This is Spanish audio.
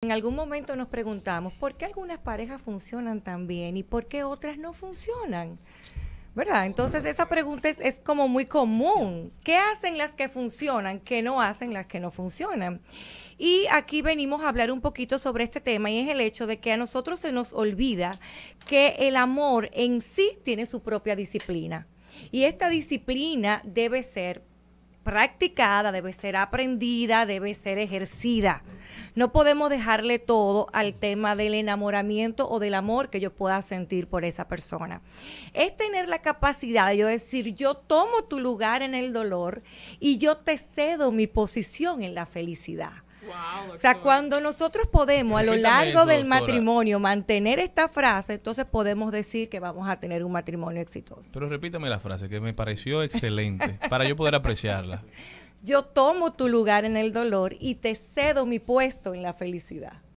En algún momento nos preguntamos por qué algunas parejas funcionan tan bien y por qué otras no funcionan. ¿Verdad? Entonces esa pregunta es, como muy común. ¿Qué hacen las que funcionan? ¿Qué no hacen las que no funcionan? Y aquí venimos a hablar un poquito sobre este tema y es el hecho de que a nosotros se nos olvida que el amor en sí tiene su propia disciplina. Y esta disciplina debe ser practicada, debe ser aprendida, debe ser ejercida. No podemos dejarle todo al tema del enamoramiento o del amor que yo pueda sentir por esa persona. Es tener la capacidad de decir, yo tomo tu lugar en el dolor y yo te cedo mi posición en la felicidad o sea, cuando nosotros podemos a lo largo del matrimonio mantener esta frase, entonces podemos decir que vamos a tener un matrimonio exitoso. Pero repítame la frase que me pareció excelente para yo poder apreciarla. Yo tomo tu lugar en el dolor y te cedo mi puesto en la felicidad.